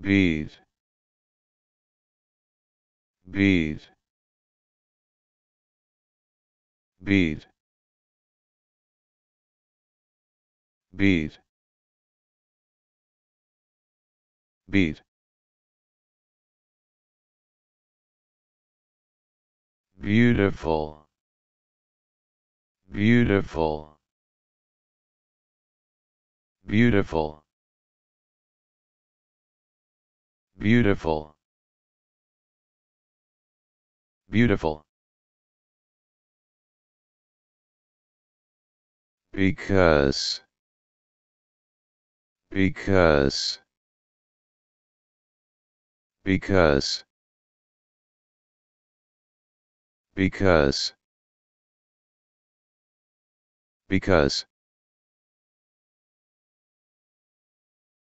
bead bead bead bead bead beautiful beautiful beautiful Beautiful. Beautiful. Because. Because. Because. Because. Because.